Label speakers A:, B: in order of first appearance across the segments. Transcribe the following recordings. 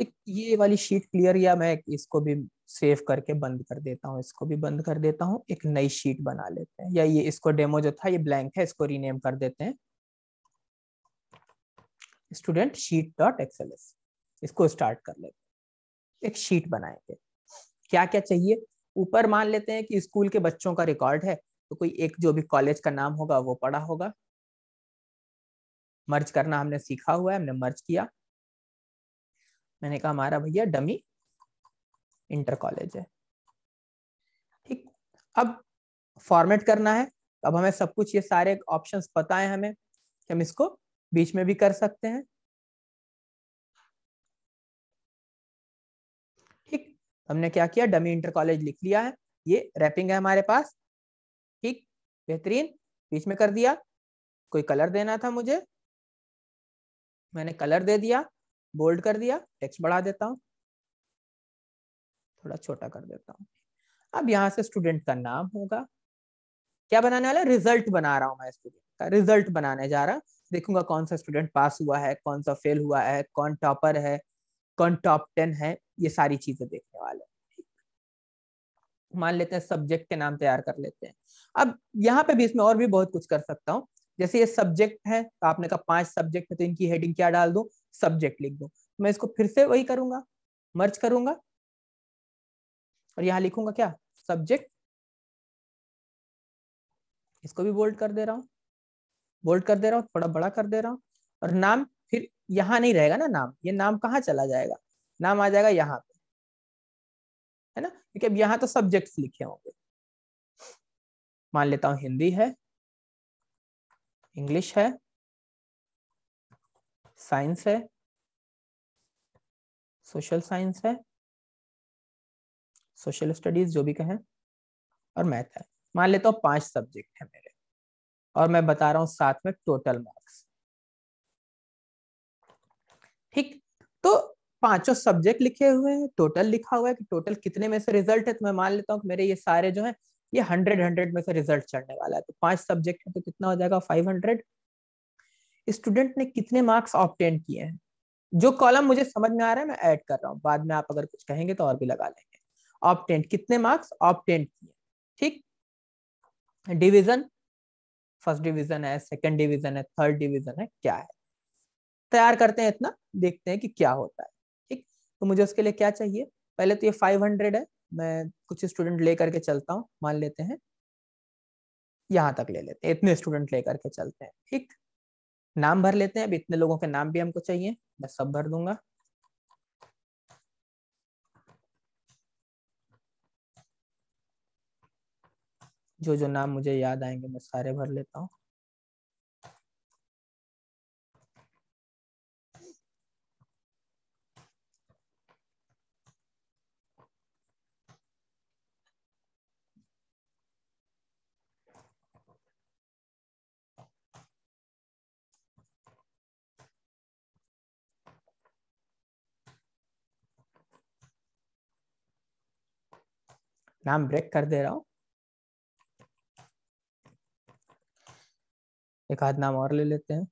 A: एक ये वाली शीट क्लियर या मैं इसको भी सेव करके बंद कर देता हूँ इसको भी बंद कर देता हूँ एक नई शीट बना लेते हैं या ये इसको डेमो जो था ये ब्लैंक है इसको रीनेम कर देते हैं स्टूडेंट शीट डॉट एक्सएल इसको स्टार्ट कर लेते हैं एक शीट बनाएंगे क्या क्या चाहिए ऊपर मान लेते हैं कि स्कूल के बच्चों का रिकॉर्ड है तो कोई एक जो भी कॉलेज का नाम होगा वो पढ़ा होगा मर्ज करना हमने सीखा हुआ है हमने मर्ज किया मैंने कहा हमारा भैया डमी इंटर कॉलेज है ठीक अब फॉर्मेट करना है अब हमें सब कुछ ये सारे ऑप्शंस पता है हमें कि हम इसको बीच में भी कर सकते हैं ठीक हमने क्या किया डमी इंटर कॉलेज लिख लिया है ये रैपिंग है हमारे पास ठीक बेहतरीन बीच में कर दिया कोई कलर देना था मुझे मैंने कलर दे दिया बोल्ड कर दिया टेक्स्ट बढ़ा देता हूँ थोड़ा छोटा कर देता हूँ अब यहाँ से स्टूडेंट का नाम होगा क्या बनाने वाला रिजल्ट बना रहा हूँ मैं स्टूडेंट का रिजल्ट बनाने जा रहा देखूंगा कौन सा स्टूडेंट पास हुआ है कौन सा फेल हुआ है कौन टॉपर है कौन टॉप टेन है ये सारी चीजें देखने वाले मान लेते हैं सब्जेक्ट के नाम तैयार कर लेते हैं अब यहाँ पे भी इसमें और भी बहुत कुछ कर सकता हूँ जैसे ये सब्जेक्ट है तो आपने कहा पांच सब्जेक्ट है तो इनकी हेडिंग क्या डाल दू सब्जेक्ट लिख दो मैं इसको फिर से वही करूंगा मर्ज करूंगा और यहां लिखूंगा क्या सब्जेक्ट इसको भी बोल्ड कर दे रहा हूं बोल्ड कर दे रहा हूं थोड़ा बड़ा कर दे रहा हूं और नाम फिर यहां नहीं रहेगा ना नाम ये नाम कहाँ चला जाएगा नाम आ जाएगा यहां पे है ना क्योंकि अब यहां तो सब्जेक्ट्स लिखे होंगे
B: मान लेता हूं हिंदी है इंग्लिश है साइंस है सोशल साइंस है सोशल स्टडीज
A: जो भी कहें और मैथ है मान लेता हूँ पांच सब्जेक्ट है मेरे और मैं बता रहा हूं साथ में टोटल मार्क्स ठीक तो पांचों सब्जेक्ट लिखे हुए हैं टोटल लिखा हुआ है कि टोटल कितने में से रिजल्ट है तो मैं मान लेता हूँ मेरे ये सारे जो है ये हंड्रेड हंड्रेड में से रिजल्ट चढ़ने वाला है तो पांच सब्जेक्ट है तो कितना हो जाएगा फाइव हंड्रेड स्टूडेंट ने कितने मार्क्स ऑप्टेन किए हैं जो कॉलम मुझे समझ में आ रहा है मैं ऐड कर रहा हूँ बाद में आप अगर कुछ कहेंगे तो और भी लगा लेंगे ऑप्टेन कितने मार्क्स ऑप्टेन किए ठीक डिवीजन फर्स्ट डिवीजन है सेकंड डिवीजन है थर्ड डिवीजन है क्या है तैयार करते हैं इतना देखते हैं कि क्या होता है ठीक तो मुझे उसके लिए क्या चाहिए पहले तो ये 500 है मैं कुछ स्टूडेंट लेकर के चलता हूँ मान लेते हैं यहाँ तक ले लेते हैं इतने स्टूडेंट लेकर के चलते हैं ठीक नाम भर लेते हैं अब इतने लोगों के नाम भी हमको चाहिए मैं सब भर दूंगा जो जो नाम मुझे याद आएंगे मैं सारे भर लेता हूँ नाम ब्रेक कर दे रहा हूं
B: एक आध नाम और ले लेते हैं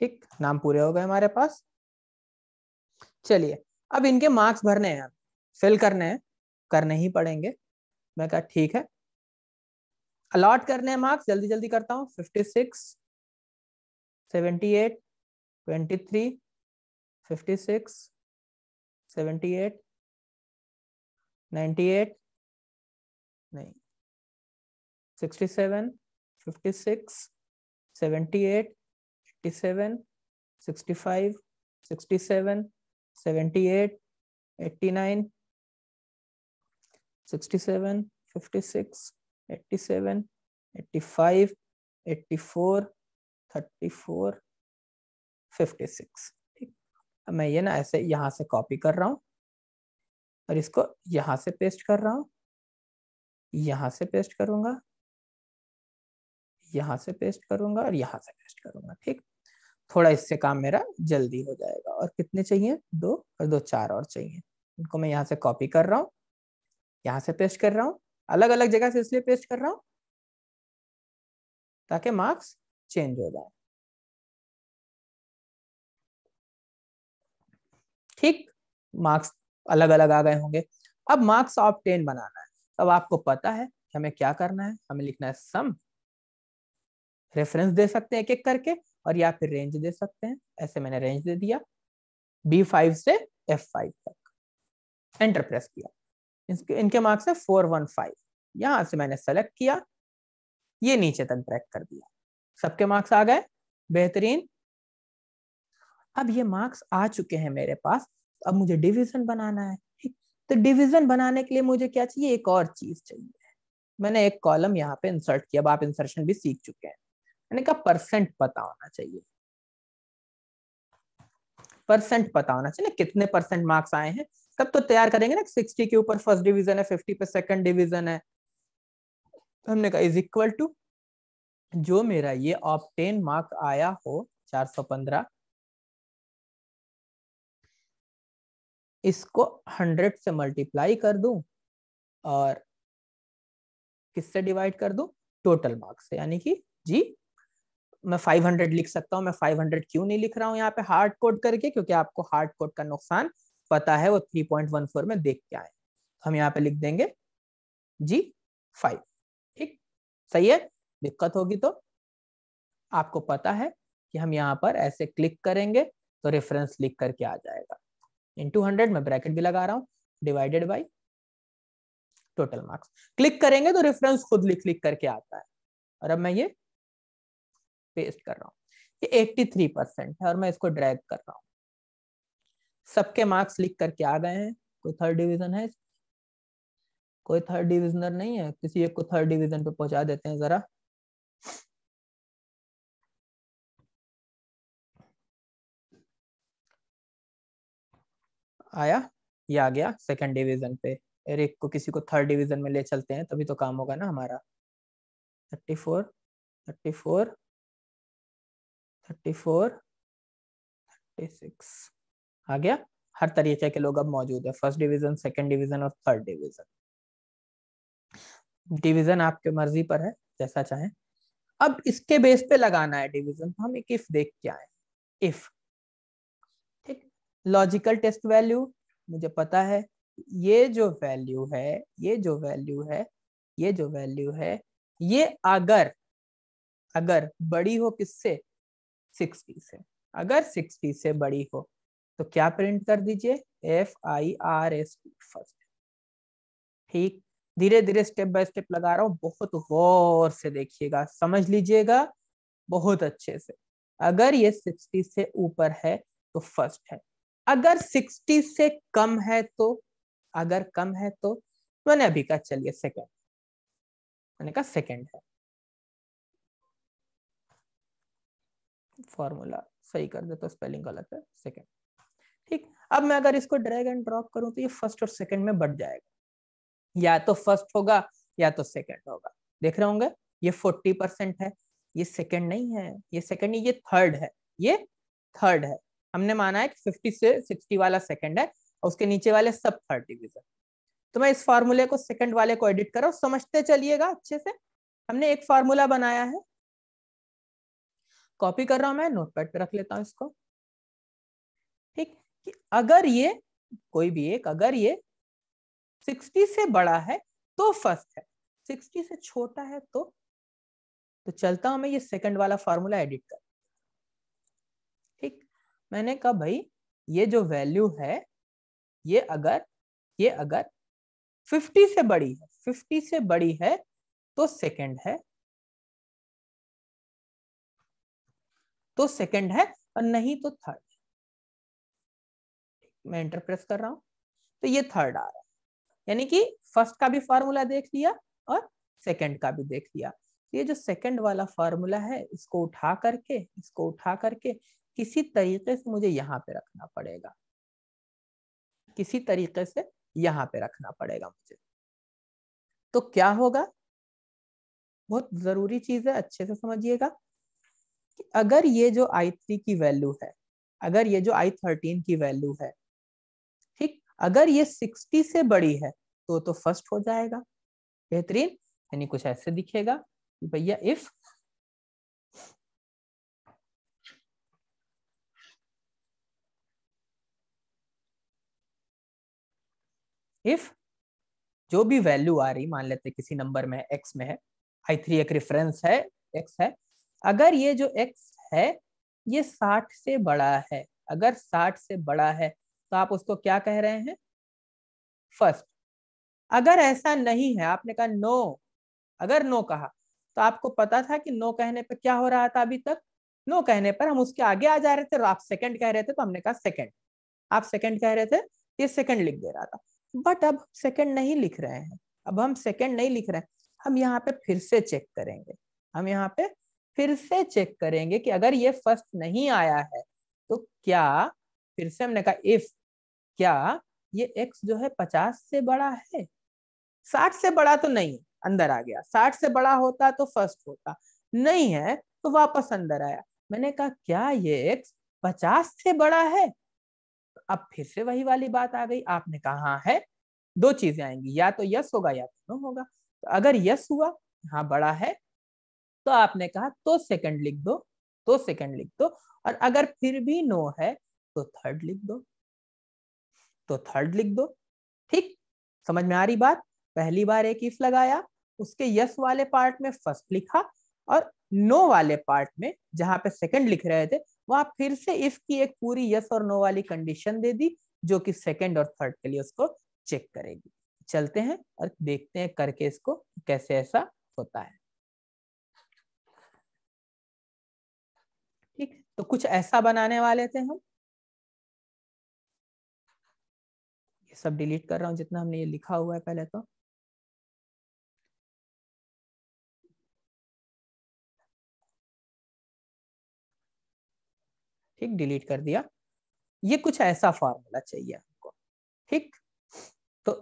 A: ठीक नाम पूरे हो गए हमारे पास चलिए अब इनके मार्क्स भरने हैं फिल करने हैं करने ही पड़ेंगे मैं कहा ठीक है अलॉट करने हैं मार्क्स जल्दी जल्दी करता हूँ fifty six 78, 23, 56,
B: 78, 98,
A: 9, 67, 56, 78, 87, 65, 67, 78, 89, 67, 56, 87, 85, 84, thirty four fifty six ठीक अब मैं ये ना ऐसे यहाँ से कॉपी कर रहा हूँ और इसको यहाँ से पेस्ट कर रहा हूँ यहाँ से पेस्ट करूँगा यहाँ से पेस्ट करूँगा और यहाँ से पेस्ट करूँगा ठीक थोड़ा इससे काम मेरा जल्दी हो जाएगा और कितने चाहिए दो और दो चार और चाहिए इनको मैं यहाँ से कॉपी कर रहा हूँ यहाँ से पेस्ट कर रहा हूँ अलग अलग जगह से इसलिए पेस्ट कर रहा हूँ ताकि मार्क्स चेंज हो जाए ठीक मार्क्स अलग अलग आ गए होंगे अब मार्क्स ऑफ टेन बनाना है अब आपको पता है कि हमें क्या करना है हमें लिखना है सम रेफरेंस दे सकते हैं एक एक करके और या फिर रेंज दे सकते हैं ऐसे मैंने रेंज दे दिया बी फाइव से एफ फाइव तक एंटर प्रेस किया इनके इनके मार्क्स है फोर वन फाइव यहाँ से मैंने सेलेक्ट किया ये नीचे तक ट्रैक कर दिया सबके मार्क्स आ गए बेहतरीन अब ये मार्क्स आ चुके हैं मेरे पास अब मुझे डिवीजन बनाना है तो डिवीजन बनाने के लिए मुझे क्या चाहिए एक और चीज चाहिए मैंने एक कॉलम यहाँ पे इंसर्ट किया अब आप इंसर्शन भी सीख चुके हैं मैंने कहा परसेंट पता होना चाहिए परसेंट पता होना चाहिए ना कितने परसेंट मार्क्स आए हैं तब तो तैयार करेंगे ना सिक्सटी के ऊपर फर्स्ट डिवीजन है फिफ्टी पे सेकंड डिवीजन है हमने कहा इज इक्वल टू जो मेरा ये ऑप्टेन
B: मार्क आया हो 415
A: इसको 100 से मल्टीप्लाई कर दूं और किससे डिवाइड कर दूं टोटल मार्क्स से यानी कि जी मैं 500 लिख सकता हूं मैं 500 क्यों नहीं लिख रहा हूं यहाँ पे हार्ड कोड करके क्योंकि आपको हार्ड कोड का नुकसान पता है वो 3.14 में देख के आए हम यहाँ पे लिख देंगे जी फाइव ठीक सही है दिक्कत होगी तो आपको पता है कि हम यहाँ पर ऐसे क्लिक करेंगे तो रेफरेंस लिख करके आ जाएगा इन टू हंड्रेड में ब्रैकेट भी लगा रहा हूँ divided by total marks click करेंगे तो रेफरेंस खुद लिख लिख करके आता है और अब मैं ये पेस्ट कर रहा हूँ ये एट्टी थ्री परसेंट है और मैं इसको ड्रैग कर रहा हूँ सबके मार्क्स लिख करके आ गए हैं कोई थर्ड डिविजन है कोई थर्ड डिविजनर नहीं है किसी एक को थर्ड डिविजन पे पहुंचा देते हैं जरा आया ये आ गया सेकंड डिवीजन पे एरिक को किसी को थर्ड डिवीजन में ले चलते हैं तभी तो काम होगा ना हमारा thirty four thirty four
B: thirty four thirty six आ गया
A: हर तरीके के लोग अब मौजूद है फर्स्ट डिवीजन सेकंड डिवीजन और थर्ड डिवीजन डिवीजन आपके मर्जी पर है जैसा चाहे अब इसके बेस पे लगाना है डिवीजन तो हम एक इफ देख के आए इफ लॉजिकल टेस्ट वैल्यू मुझे पता है ये जो वैल्यू है ये जो वैल्यू है ये जो वैल्यू है ये अगर अगर बड़ी हो किससे सिक्सटी से अगर सिक्सटी से बड़ी हो तो क्या प्रिंट कर दीजिए F I R S T first ठीक धीरे धीरे स्टेप बाय स्टेप लगा रहा हूं बहुत गौर से देखिएगा समझ लीजिएगा बहुत अच्छे से अगर ये सिक्सटी से ऊपर है तो फर्स्ट है अगर 60 से कम है तो अगर कम है तो मैंने अभी कहा चलिए सेकेंड मैंने कहा सेकेंड है फॉर्मूला सही कर दे तो स्पेलिंग गलत है सेकेंड ठीक अब मैं अगर इसको ड्रैग एंड ड्रॉप करूं तो ये फर्स्ट और सेकंड में बढ़ जाएगा या तो फर्स्ट होगा या तो सेकंड होगा देख रहे होंगे ये फोर्टी परसेंट है ये सेकंड नहीं है ये सेकंड नहीं ये थर्ड है ये थर्ड है हमने माना है कि फिफ्टी से सिक्सटी वाला सेकेंड है और उसके नीचे वाले सब थर्ड डिविजन तो मैं इस फार्मूले को सेकंड वाले को एडिट करो समझते चलिएगा अच्छे से हमने एक फार्मूला बनाया है कॉपी कर रहा हूं मैं नोटपैड पे रख लेता हूं इसको ठीक कि अगर ये कोई भी एक अगर ये 60 से बड़ा है तो फर्स्ट है 60 से छोटा है तो तो चलता हूं मैं ये सेकंड वाला फार्मूला एडिट कर मैंने कहा भाई ये जो वैल्यू है ये अगर ये अगर 50 से बड़ी है 50
B: से बड़ी है तो सेकंड है
A: तो सेकंड है और नहीं तो थर्ड है मैं एंटर प्रेस कर रहा हूं तो ये थर्ड आ रहा है यानी कि फर्स्ट का भी फार्मूला देख लिया और सेकंड का भी देख लिया ये जो सेकंड वाला फार्मूला है इसको उठा करके इसको उठा करके किसी तरीके से मुझे यहाँ पे रखना पड़ेगा किसी तरीके से यहाँ पे रखना पड़ेगा मुझे तो क्या होगा बहुत जरूरी चीज है अच्छे से समझिएगा अगर ये जो आई थ्री की वैल्यू है अगर ये जो आई थर्टीन की वैल्यू है ठीक अगर ये सिक्सटी से बड़ी है तो तो फर्स्ट हो जाएगा बेहतरीन यानी कुछ ऐसे दिखेगा कि भैया इफ इफ जो भी वैल्यू आ रही मान लेते किसी नंबर में एक्स में है आई थ्री एक रेफरेंस है x है अगर ये जो एक्स है ये साठ से बड़ा है अगर साठ से बड़ा है तो आप उसको क्या कह रहे हैं फर्स्ट अगर ऐसा नहीं है आपने कहा नो अगर नो कहा तो आपको पता था कि नो कहने पर क्या हो रहा था अभी तक नो कहने पर हम उसके आगे आ जा रहे थे और तो आप सेकंड कह रहे थे तो हमने कहा सेकंड आप सेकंड कह रहे थे ये सेकंड लिख दे रहा था बट अब सेकंड नहीं लिख रहे हैं अब हम सेकंड नहीं लिख रहे हैं हम यहाँ पे फिर से चेक करेंगे हम यहाँ पे फिर से चेक करेंगे कि अगर ये फर्स्ट नहीं आया है तो क्या फिर से हमने कहा इफ क्या ये एक्स जो है पचास से बड़ा है साठ से बड़ा तो नहीं अंदर आ गया साठ से बड़ा होता तो फर्स्ट होता नहीं है तो वापस अंदर आया मैंने कहा क्या ये एक्स पचास से बड़ा है अब फिर से वही वाली बात आ गई आपने कहा है दो चीजें आएंगी या तो यस होगा या तो नो होगा तो अगर यस हुआ हाँ बड़ा है तो आपने कहा तो सेकंड लिख दो तो सेकंड लिख दो और अगर फिर भी नो है तो थर्ड लिख दो तो थर्ड लिख दो ठीक समझ में आ रही बात पहली बार एक इफ लगाया उसके यस वाले पार्ट में फर्स्ट लिखा और नो वाले पार्ट में जहां पे सेकंड लिख रहे थे वहां फिर से इफ की एक पूरी यस और नो वाली कंडीशन दे दी जो कि सेकेंड और थर्ड के लिए उसको चेक करेगी चलते हैं और देखते हैं करके इसको कैसे ऐसा होता है
B: ठीक तो कुछ ऐसा बनाने वाले थे हम ये सब डिलीट कर रहा हूं जितना हमने ये लिखा हुआ है पहले तो
A: ठीक डिलीट कर दिया ये कुछ ऐसा फॉर्मूला चाहिए आपको ठीक तो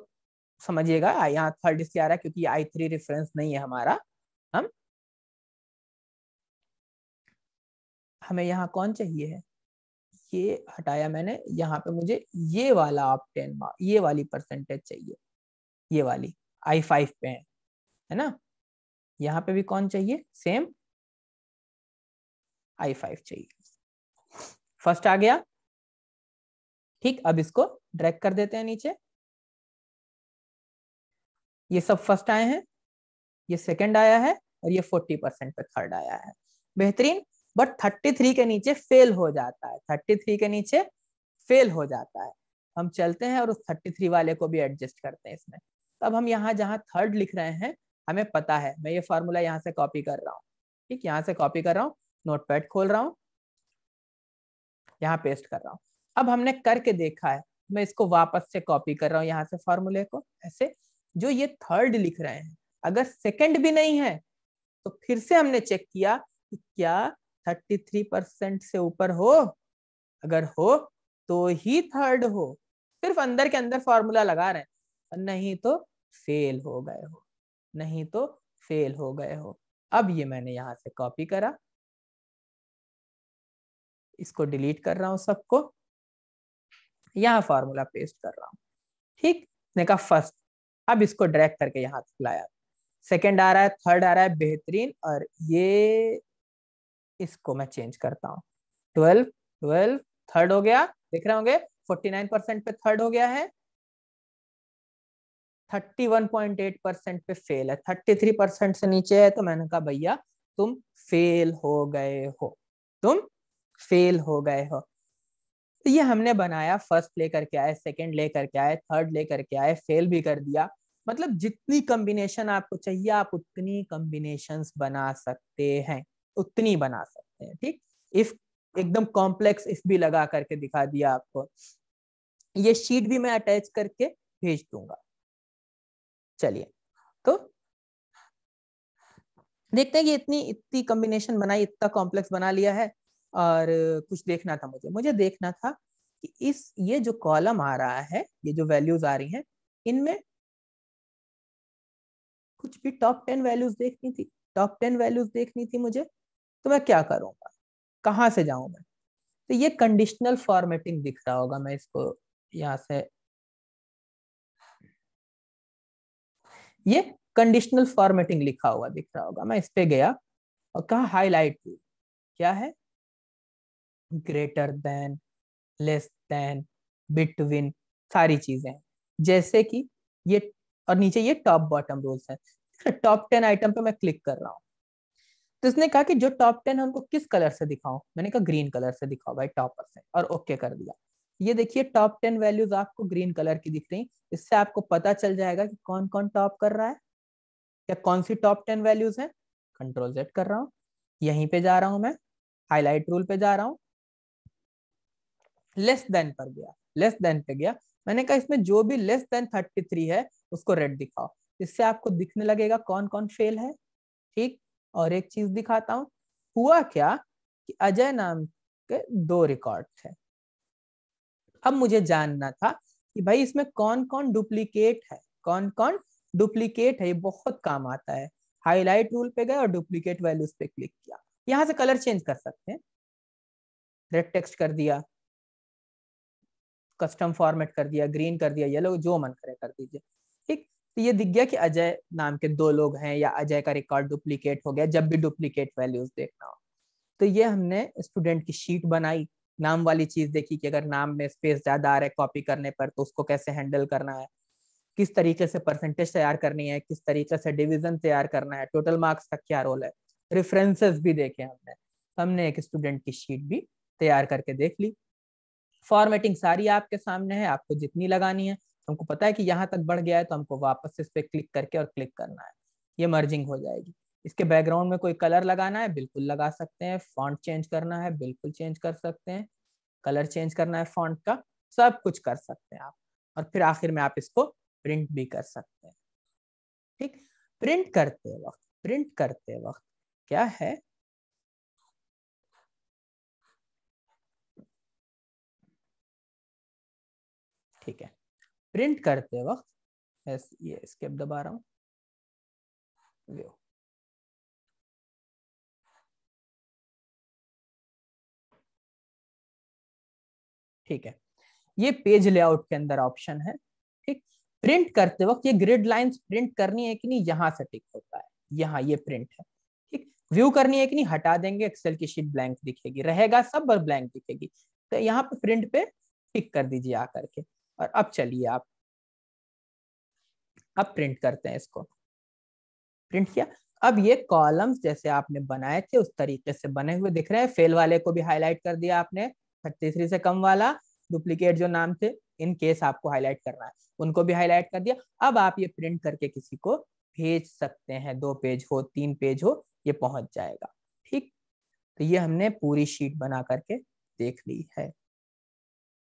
A: समझिएगा यहाँ थर्ड इसलिए आ रहा है क्योंकि आई थ्री रेफरेंस नहीं है हमारा हम हमें यहाँ कौन चाहिए है ये हटाया मैंने यहाँ पे मुझे ये वाला आप टेन ये वाली परसेंटेज चाहिए ये वाली आई फाइव पे है है ना यहाँ पे भी कौन चाहिए सेम
B: आई फाइव चाहिए फर्स्ट आ गया ठीक अब इसको
A: ड्रैग कर देते हैं नीचे ये सब फर्स्ट आए हैं ये सेकंड आया है और ये फोर्टी परसेंट पे थर्ड आया है बेहतरीन बट थर्टी थ्री के नीचे फेल हो जाता है थर्टी थ्री के नीचे फेल हो जाता है हम चलते हैं और उस थर्टी थ्री वाले को भी एडजस्ट करते हैं इसमें तब हम यहाँ जहाँ थर्ड लिख रहे हैं हमें पता है मैं ये फॉर्मूला यहाँ से कॉपी कर रहा हूँ ठीक यहाँ से कॉपी कर रहा हूँ नोट खोल रहा हूँ यहाँ पेस्ट कर रहा हूँ अब हमने करके देखा है मैं इसको वापस से कॉपी कर रहा हूँ यहाँ से फॉर्मूले को ऐसे जो ये थर्ड लिख रहे हैं अगर सेकेंड भी नहीं है तो फिर से हमने चेक किया कि क्या थ्री परसेंट से ऊपर हो अगर हो तो ही थर्ड हो सिर्फ अंदर के अंदर फॉर्मूला लगा रहे हैं नहीं तो फेल हो गए हो नहीं तो फेल हो गए हो अब ये मैंने यहाँ से कॉपी करा इसको डिलीट कर रहा हूँ सबको यहाँ फॉर्मूला पेस्ट कर रहा हूँ ठीक ने कहा फर्स्ट अब इसको ड्रैग करके यहाँ तक लाया सेकेंड आ रहा है थर्ड आ रहा है बेहतरीन और ये इसको मैं चेंज करता हूँ ट्वेल्व ट्वेल्व थर्ड हो गया देख रहे होंगे फोर्टी नाइन परसेंट पे थर्ड हो गया है thirty one point eight percent पे फेल है थर्टी थ्री परसेंट से नीचे है तो मैंने कहा भैया तुम फेल हो गए हो तुम फेल हो गए हो तो ये हमने बनाया फर्स्ट लेकर के आए सेकंड लेकर के आए थर्ड लेकर के आए फेल भी कर दिया मतलब जितनी कम्बिनेशन आपको चाहिए आप उतनी कम्बिनेशन बना सकते हैं उतनी बना सकते हैं ठीक इफ एकदम कॉम्प्लेक्स इफ भी लगा करके दिखा दिया आपको ये शीट भी मैं अटैच करके भेज दूंगा चलिए तो देखते हैं कि इतनी इतनी कॉम्बिनेशन बनाई इतना कॉम्प्लेक्स बना लिया है और कुछ देखना था मुझे मुझे देखना था कि इस ये जो कॉलम आ रहा है ये जो वैल्यूज आ रही हैं इनमें कुछ भी टॉप टेन वैल्यूज देखनी थी टॉप टेन वैल्यूज देखनी थी मुझे तो मैं क्या करूँगा कहाँ से जाऊं मैं तो ये कंडीशनल फॉर्मेटिंग दिख रहा होगा मैं इसको यहाँ से ये कंडीशनल फॉर्मेटिंग लिखा हुआ दिख रहा होगा मैं इस पे गया और कहा हाईलाइट क्या है greater than less than between सारी चीजें हैं जैसे कि ये और नीचे ये टॉप बॉटम रूल्स हैं तो टॉप टेन आइटम पे मैं क्लिक कर रहा हूँ तो इसने कहा कि जो टॉप टेन हमको किस कलर से दिखाओ मैंने कहा ग्रीन कलर से दिखाओ भाई टॉप से और ओके कर दिया ये देखिए टॉप टेन वैल्यूज आपको ग्रीन कलर की दिख रही इससे आपको पता चल जाएगा कि कौन कौन टॉप कर रहा है या कौन सी टॉप टेन वैल्यूज है कंट्रोल जेड कर रहा हूँ यहीं पे जा रहा हूँ मैं हाईलाइट रूल पे जा रहा हूँ लेस देन पर गया लेस देन पे गया मैंने कहा इसमें जो भी लेस देन थर्टी थ्री है उसको रेड दिखाओ इससे आपको दिखने लगेगा कौन कौन फेल है ठीक और एक चीज दिखाता हूं हुआ क्या कि अजय नाम के दो रिकॉर्ड थे अब मुझे जानना था कि भाई इसमें कौन कौन डुप्लीकेट है कौन कौन डुप्लीकेट है ये बहुत काम आता है हाईलाइट रूल पे गए और डुप्लीकेट वैल्यूज पे क्लिक किया यहां से कलर चेंज कर सकते हैं रेड टेक्स्ट कर दिया कस्टम फॉर्मेट कर दिया ग्रीन कर दिया येलो जो मन करे कर दीजिए ठीक तो ये दिख गया कि अजय नाम के दो लोग हैं या अजय का रिकॉर्ड डुप्लीकेट हो गया जब भी डुप्लीकेट वैल्यूज देखना हो तो ये हमने स्टूडेंट की शीट बनाई नाम वाली चीज देखी कि अगर नाम में स्पेस ज्यादा आ रहा है कॉपी करने पर तो उसको कैसे हैंडल करना है किस तरीके से परसेंटेज तैयार करनी है किस तरीके से डिविजन तैयार करना है टोटल मार्क्स का क्या रोल है रेफरेंसेस भी देखे हमने हमने एक स्टूडेंट की शीट भी तैयार करके देख ली फॉर्मेटिंग सारी आपके सामने है आपको जितनी लगानी है हमको पता है कि यहाँ तक बढ़ गया है तो हमको वापस इस पर क्लिक करके और क्लिक करना है ये मर्जिंग हो जाएगी इसके बैकग्राउंड में कोई कलर लगाना है बिल्कुल लगा सकते हैं फॉन्ट चेंज करना है बिल्कुल चेंज कर सकते हैं कलर चेंज करना है फॉन्ट का सब कुछ कर सकते हैं आप और फिर आखिर में आप इसको प्रिंट भी कर सकते हैं ठीक प्रिंट करते वक्त प्रिंट करते वक्त क्या है
B: ठीक है प्रिंट करते वक्त ये स्केप दबा रहा हूं व्यू
A: ठीक है ये पेज लेआउट के अंदर ऑप्शन है ठीक प्रिंट करते वक्त ये ग्रिड लाइंस प्रिंट करनी है कि नहीं यहां से टिक होता है यहाँ ये प्रिंट है ठीक व्यू करनी है कि नहीं हटा देंगे एक्सेल की शीट ब्लैंक दिखेगी रहेगा सब ब्लैंक दिखेगी तो यहाँ पे प्रिंट पे टिक कर दीजिए आकर के और अब चलिए आप अब प्रिंट करते हैं इसको प्रिंट किया अब ये कॉलम्स जैसे आपने बनाए थे उस तरीके से बने हुए दिख रहे हैं फेल वाले को भी हाईलाइट कर दिया आपने थर्टी से कम वाला डुप्लीकेट जो नाम थे इन केस आपको हाईलाइट करना है उनको भी हाईलाइट कर दिया अब आप ये प्रिंट करके किसी को भेज सकते हैं दो पेज हो तीन पेज हो ये पहुंच जाएगा ठीक तो ये हमने पूरी शीट बना करके देख ली है